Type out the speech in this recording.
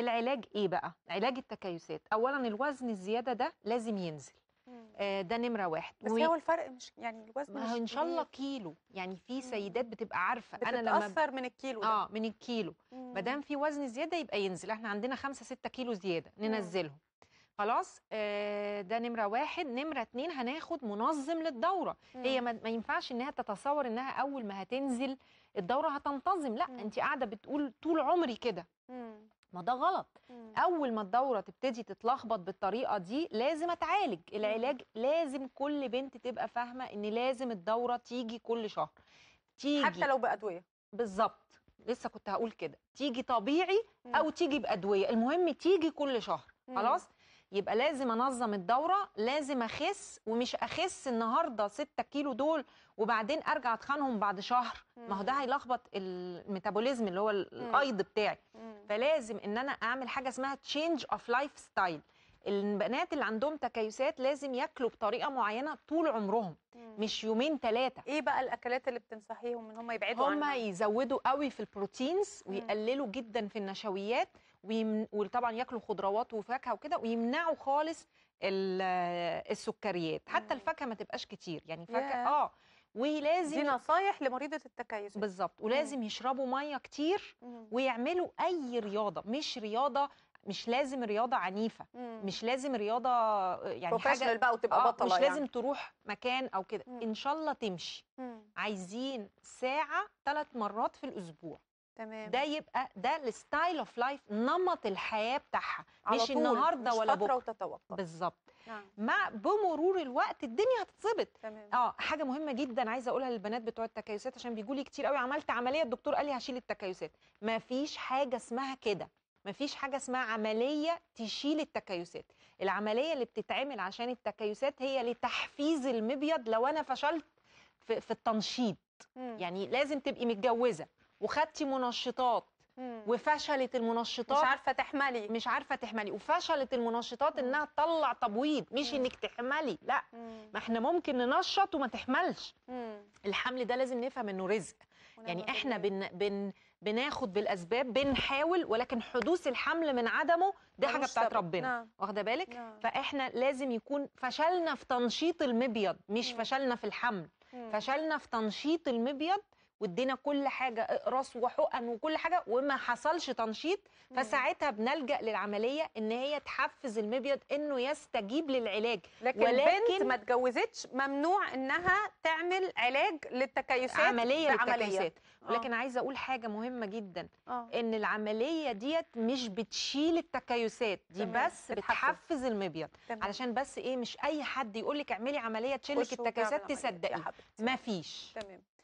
العلاج ايه بقى علاج التكيسات اولا الوزن الزياده ده لازم ينزل آه، ده نمره واحد بس و... هو الفرق مش يعني الوزن مش ان شاء الله كيلو يعني في سيدات بتبقى عارفه انا لما بتتاثر من الكيلو ده. اه من الكيلو ما دام في وزن زياده يبقى ينزل احنا عندنا 5 6 كيلو زياده ننزلهم خلاص آه ده نمره واحد نمره اتنين هناخد منظم للدوره مم. هي ما, ما ينفعش انها تتصور انها اول ما هتنزل الدوره هتنتظم لا مم. انت قاعده بتقول طول عمري كده ما ده غلط مم. اول ما الدوره تبتدي تتلخبط بالطريقه دي لازم اتعالج العلاج لازم كل بنت تبقى فاهمه ان لازم الدوره تيجي كل شهر تيجي حتى لو بادويه بالظبط لسه كنت هقول كده تيجي طبيعي مم. او تيجي بادويه المهم تيجي كل شهر مم. خلاص يبقى لازم انظم الدوره لازم اخس ومش اخس النهارده 6 كيلو دول وبعدين ارجع اتخنهم بعد شهر ما هو ده هيلخبط الميتابوليزم اللي هو الايض بتاعي فلازم ان انا اعمل حاجه اسمها تشينج اوف لايف ستايل البنات اللي عندهم تكيسات لازم ياكلوا بطريقه معينه طول عمرهم مم. مش يومين ثلاثه ايه بقى الاكلات اللي بتنصحيهم ان هم يبعدوا عنها هم يزودوا قوي في البروتينز ويقللوا جدا في النشويات وطبعا ياكلوا خضروات وفاكهه وكده ويمنعوا خالص السكريات حتى الفاكهه ما تبقاش كتير يعني فاكهه اه ولازم دي نصايح لمريضه التكيس بالظبط ولازم مم. يشربوا ميه كتير مم. ويعملوا اي رياضه مش رياضه مش لازم رياضه عنيفه مم. مش لازم رياضه يعني حاجه بقى وتبقى آه بطله مش يعني. لازم تروح مكان او كده ان شاء الله تمشي مم. عايزين ساعه ثلاث مرات في الاسبوع تمام ده يبقى ده الستايل اوف لايف نمط الحياه بتاعها مش طول. النهارده مش ولا بكره وتتوقف بالظبط نعم. مع بمرور الوقت الدنيا هتتظبط اه حاجه مهمه جدا عايزه اقولها للبنات بتوع التكيسات عشان بيجوا لي كتير قوي عملت عمليه الدكتور قال لي هشيل التكيسات مفيش حاجه اسمها كده مفيش حاجه اسمها عمليه تشيل التكيسات العمليه اللي بتتعمل عشان التكيسات هي لتحفيز المبيض لو انا فشلت في, في التنشيط مم. يعني لازم تبقي متجوزه وخدتي منشطات وفشلت المنشطات مش عارفه تحملي مش عارفه تحملي وفشلت المنشطات مم. انها تطلع تبويض مش مم. انك تحملي لا ما احنا ممكن ننشط وما تحملش الحمل ده لازم نفهم انه رزق يعني احنا إيه؟ بن بن بناخد بالاسباب بنحاول ولكن حدوث الحمل من عدمه دي حاجه بتاعت ربنا نعم. واخده بالك نعم. فاحنا لازم يكون فشلنا في تنشيط المبيض مش مم. فشلنا في الحمل مم. فشلنا في تنشيط المبيض وادينا كل حاجه اقراص وحقن وكل حاجه وما حصلش تنشيط فساعتها بنلجا للعمليه ان هي تحفز المبيض انه يستجيب للعلاج لكن ولكن بنت ما اتجوزتش ممنوع انها تعمل علاج للتكيسات عمليه للتكيسات ولكن آه. عايزه اقول حاجه مهمه جدا أوه. ان العمليه ديت مش بتشيل التكيسات دي تمام. بس بتحفز المبيض تمام. علشان بس ايه مش اي حد يقول لك اعملي عمليه تشيل لك التكيسات تصدقي مفيش تمام